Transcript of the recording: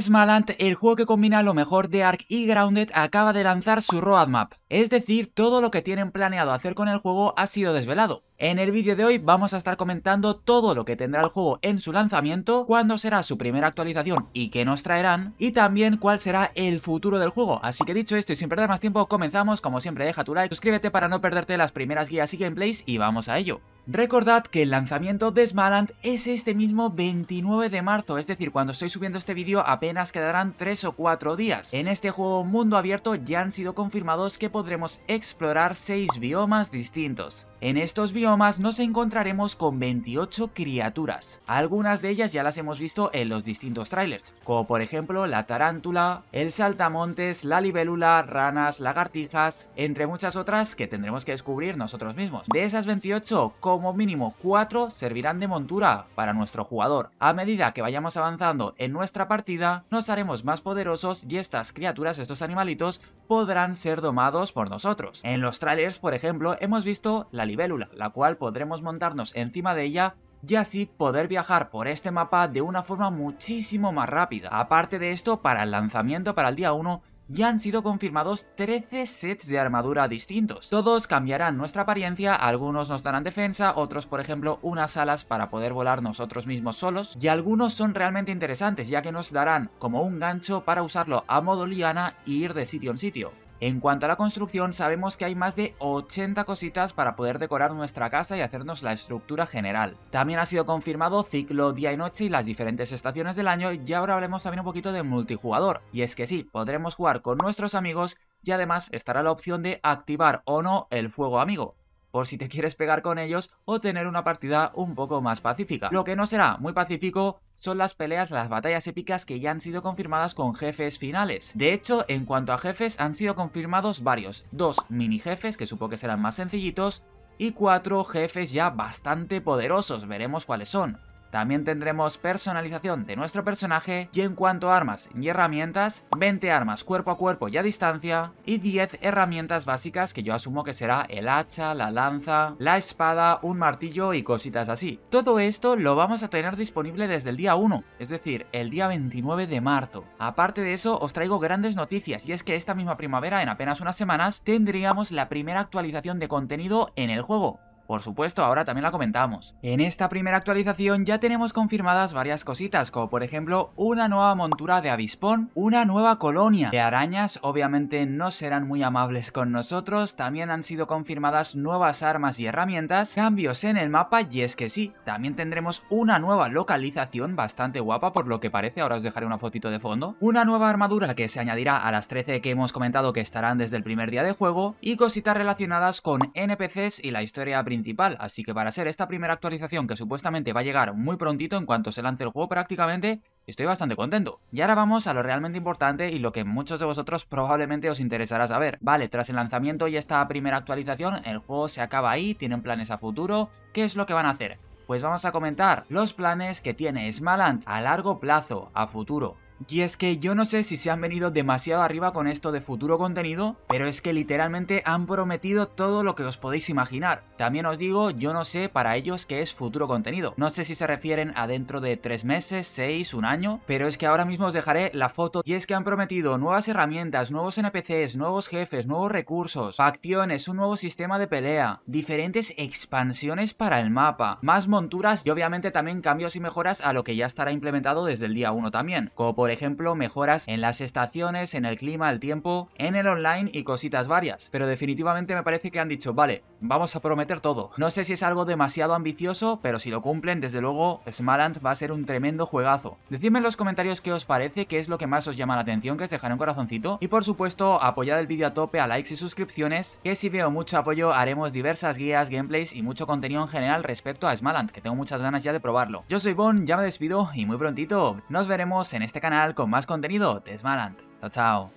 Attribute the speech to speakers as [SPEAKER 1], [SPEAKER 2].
[SPEAKER 1] Smalant, el juego que combina lo mejor de Ark y Grounded, acaba de lanzar su roadmap, es decir, todo lo que tienen planeado hacer con el juego ha sido desvelado. En el vídeo de hoy vamos a estar comentando todo lo que tendrá el juego en su lanzamiento, cuándo será su primera actualización y qué nos traerán, y también cuál será el futuro del juego. Así que dicho esto y sin perder más tiempo, comenzamos. Como siempre, deja tu like, suscríbete para no perderte las primeras guías y gameplays y vamos a ello. Recordad que el lanzamiento de Smaland es este mismo 29 de marzo, es decir, cuando estoy subiendo este vídeo apenas quedarán 3 o 4 días. En este juego mundo abierto ya han sido confirmados que podremos explorar 6 biomas distintos. En estos biomas nos encontraremos con 28 criaturas. Algunas de ellas ya las hemos visto en los distintos trailers, como por ejemplo la tarántula, el saltamontes, la libélula, ranas, lagartijas, entre muchas otras que tendremos que descubrir nosotros mismos. De esas 28, como mínimo 4 servirán de montura para nuestro jugador. A medida que vayamos avanzando en nuestra partida, nos haremos más poderosos y estas criaturas, estos animalitos, podrán ser domados por nosotros. En los trailers, por ejemplo, hemos visto la la cual podremos montarnos encima de ella y así poder viajar por este mapa de una forma muchísimo más rápida. Aparte de esto, para el lanzamiento para el día 1 ya han sido confirmados 13 sets de armadura distintos. Todos cambiarán nuestra apariencia, algunos nos darán defensa, otros por ejemplo unas alas para poder volar nosotros mismos solos, y algunos son realmente interesantes ya que nos darán como un gancho para usarlo a modo liana y ir de sitio en sitio. En cuanto a la construcción, sabemos que hay más de 80 cositas para poder decorar nuestra casa y hacernos la estructura general. También ha sido confirmado ciclo día y noche y las diferentes estaciones del año y ahora hablemos también un poquito de multijugador. Y es que sí, podremos jugar con nuestros amigos y además estará la opción de activar o no el fuego amigo por si te quieres pegar con ellos o tener una partida un poco más pacífica. Lo que no será muy pacífico son las peleas, las batallas épicas que ya han sido confirmadas con jefes finales. De hecho, en cuanto a jefes, han sido confirmados varios. Dos mini jefes, que supo que serán más sencillitos, y cuatro jefes ya bastante poderosos, veremos cuáles son. También tendremos personalización de nuestro personaje y en cuanto a armas y herramientas, 20 armas cuerpo a cuerpo y a distancia y 10 herramientas básicas que yo asumo que será el hacha, la lanza, la espada, un martillo y cositas así. Todo esto lo vamos a tener disponible desde el día 1, es decir, el día 29 de marzo. Aparte de eso, os traigo grandes noticias y es que esta misma primavera, en apenas unas semanas, tendríamos la primera actualización de contenido en el juego. Por supuesto, ahora también la comentamos. En esta primera actualización ya tenemos confirmadas varias cositas, como por ejemplo una nueva montura de avispón, una nueva colonia de arañas, obviamente no serán muy amables con nosotros, también han sido confirmadas nuevas armas y herramientas, cambios en el mapa y es que sí, también tendremos una nueva localización bastante guapa por lo que parece, ahora os dejaré una fotito de fondo, una nueva armadura que se añadirá a las 13 que hemos comentado que estarán desde el primer día de juego y cositas relacionadas con NPCs y la historia principal principal, así que para ser esta primera actualización que supuestamente va a llegar muy prontito en cuanto se lance el juego prácticamente, estoy bastante contento. Y ahora vamos a lo realmente importante y lo que muchos de vosotros probablemente os interesará saber. Vale, tras el lanzamiento y esta primera actualización, el juego se acaba ahí, tienen planes a futuro, ¿qué es lo que van a hacer? Pues vamos a comentar los planes que tiene Smaland a largo plazo, a futuro. Y es que yo no sé si se han venido demasiado arriba con esto de futuro contenido, pero es que literalmente han prometido todo lo que os podéis imaginar. También os digo, yo no sé para ellos qué es futuro contenido. No sé si se refieren a dentro de 3 meses, 6, un año, pero es que ahora mismo os dejaré la foto. Y es que han prometido nuevas herramientas, nuevos NPCs, nuevos jefes, nuevos recursos, facciones, un nuevo sistema de pelea, diferentes expansiones para el mapa, más monturas y obviamente también cambios y mejoras a lo que ya estará implementado desde el día 1 también, como por ejemplo mejoras en las estaciones, en el clima, el tiempo, en el online y cositas varias. Pero definitivamente me parece que han dicho, vale, vamos a prometer todo. No sé si es algo demasiado ambicioso, pero si lo cumplen, desde luego, Smaland va a ser un tremendo juegazo. Decidme en los comentarios qué os parece, qué es lo que más os llama la atención, que os dejaré un corazoncito. Y por supuesto, apoyad el vídeo a tope a likes y suscripciones, que si veo mucho apoyo haremos diversas guías, gameplays y mucho contenido en general respecto a Smaland, que tengo muchas ganas ya de probarlo. Yo soy Bon, ya me despido y muy prontito nos veremos en este canal con más contenido de Smaland. Chao, chao.